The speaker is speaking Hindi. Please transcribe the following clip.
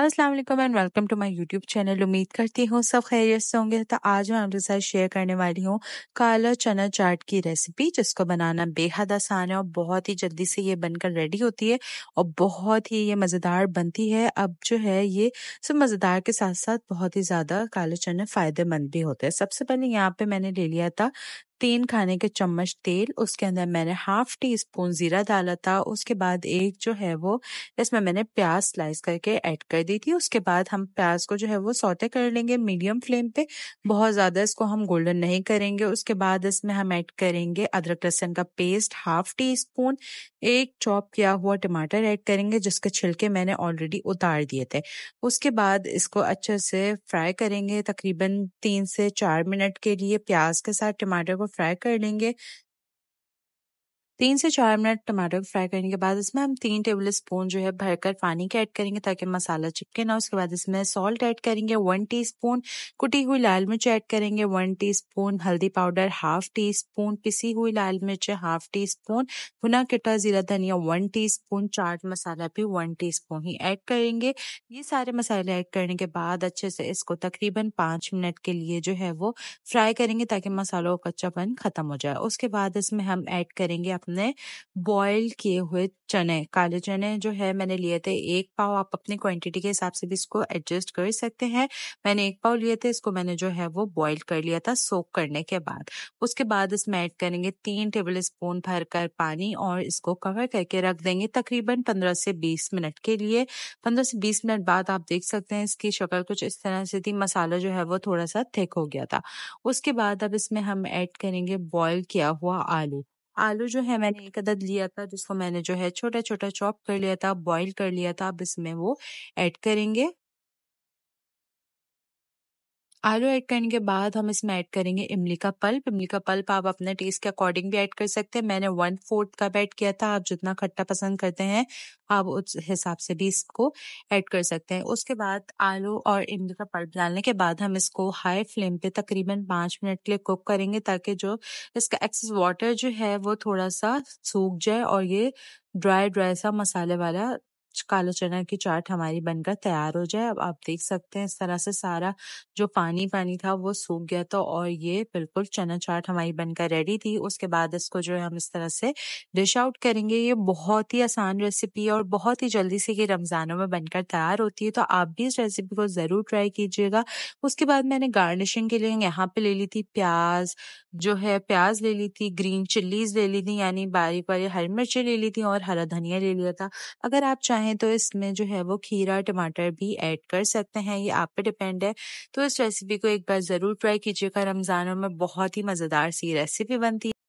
अस्सलाम वालेकुम and welcome to my YouTube channel उम्मीद करती हूँ सब खैरियत से होंगे तो आज मैं आपके साथ शेयर करने वाली हूँ काला चना चाट की रेसिपी जिसको बनाना बेहद आसान है और बहुत ही जल्दी से ये बनकर रेडी होती है और बहुत ही ये मज़ेदार बनती है अब जो है ये सब मज़ेदार के साथ साथ बहुत ही ज़्यादा काला चना फ़ायदेमंद भी होता है सबसे पहले यहाँ पर मैंने ले लिया था तीन खाने के चम्मच तेल उसके अंदर मैंने हाफ टी स्पून ज़ीरा डाला था उसके बाद एक जो है वो इसमें मैंने प्याज स्लाइस करके ऐड कर दी थी उसके बाद हम प्याज को जो है वो सौते कर लेंगे मीडियम फ्लेम पे बहुत ज़्यादा इसको हम गोल्डन नहीं करेंगे उसके बाद इसमें हम ऐड करेंगे अदरक लहसन का पेस्ट हाफ टी स्पून एक चॉप किया हुआ टमाटर ऐड करेंगे जिसके छिलके मैंने ऑलरेडी उतार दिए थे उसके बाद इसको अच्छे से फ्राई करेंगे तकरीबन तीन से चार मिनट के लिए प्याज के साथ टमाटर को फ्राई कर लेंगे तीन से चार मिनट टमाटर को फ्राई करने के बाद इसमें हम तीन टेबल स्पून जो है भरकर पानी के ऐड करेंगे ताकि मसाला चिपके ना उसके बाद इसमें सॉल्ट ऐड करेंगे वन टी स्पून कुटी हुई लाल मिर्च ऐड करेंगे वन टी स्पून हल्दी पाउडर हाफ टी स्पून पिसी हुई लाल मिर्च हाफ टी स्पून भुना किटा जीरा धनिया वन टी स्पून चाट मसाला भी वन टी स्पून ही ऐड करेंगे ये सारे मसाले ऐड करने के बाद अच्छे से इसको तकरीबन पाँच मिनट के लिए जो है वो फ्राई करेंगे ताकि मसालों का कच्चापन खत्म हो जाए उसके बाद इसमें हम ऐड करेंगे अपना अपने बॉयल किए हुए चने काले चने जो है मैंने लिए थे एक पाव आप अपनी क्वांटिटी के हिसाब से भी इसको एडजस्ट कर सकते हैं मैंने एक पाव लिए थे इसको मैंने जो है वो बॉयल कर लिया था सोक करने के बाद उसके बाद इसमें ऐड करेंगे तीन टेबल स्पून भर कर पानी और इसको कवर करके रख देंगे तकरीबन पंद्रह से बीस मिनट के लिए पंद्रह से बीस मिनट बाद आप देख सकते हैं इसकी शक्ल कुछ इस तरह से थी मसाला जो है वो थोड़ा सा थिक हो गया था उसके बाद अब इसमें हम ऐड करेंगे बॉयल किया हुआ आलू आलू जो है मैंने एक अदद लिया था जिसको मैंने जो है छोटा छोटा चॉप कर लिया था बॉईल कर लिया था अब इसमें वो ऐड करेंगे आलू ऐड करने के बाद हम इसमें ऐड करेंगे इमली का पल्प इमली का पल्प आप अपने टेस्ट के अकॉर्डिंग भी ऐड कर सकते हैं मैंने वन फोर्थ कप ऐड किया था आप जितना खट्टा पसंद करते हैं आप उस हिसाब से भी इसको ऐड कर सकते हैं उसके बाद आलू और इमली का पल्प डालने के बाद हम इसको हाई फ्लेम पे तकरीबन पाँच मिनट के लिए कुक करेंगे ताकि जो इसका एक्सेस वाटर जो है वो थोड़ा सा सूख जाए और ये ड्राई ड्राई सा मसाले वाला काला चना की चाट हमारी बनकर तैयार हो जाए अब आप देख सकते हैं इस तरह से सारा जो पानी पानी था वो सूख गया था और ये बिल्कुल चना चाट हमारी बनकर रेडी थी उसके बाद इसको जो है हम इस तरह से डिश आउट करेंगे ये बहुत ही आसान रेसिपी है और बहुत ही जल्दी से ये रमज़ानों में बनकर तैयार होती है तो आप भी इस रेसिपी को ज़रूर ट्राई कीजिएगा उसके बाद मैंने गार्निशिंग के लिए यहाँ पर ले ली थी प्याज जो है प्याज ले ली थी ग्रीन चिल्लीज ले ली थी यानी बारीक बारी हरी मिर्ची ले ली थी और हरा धनिया ले लिया था अगर आप चाहें चाहें तो इसमें जो है वो खीरा टमाटर भी ऐड कर सकते हैं ये आप पे डिपेंड है तो इस रेसिपी को एक बार ज़रूर ट्राई कीजिएगा रमज़ानों में बहुत ही मज़ेदार सी रेसिपी बनती है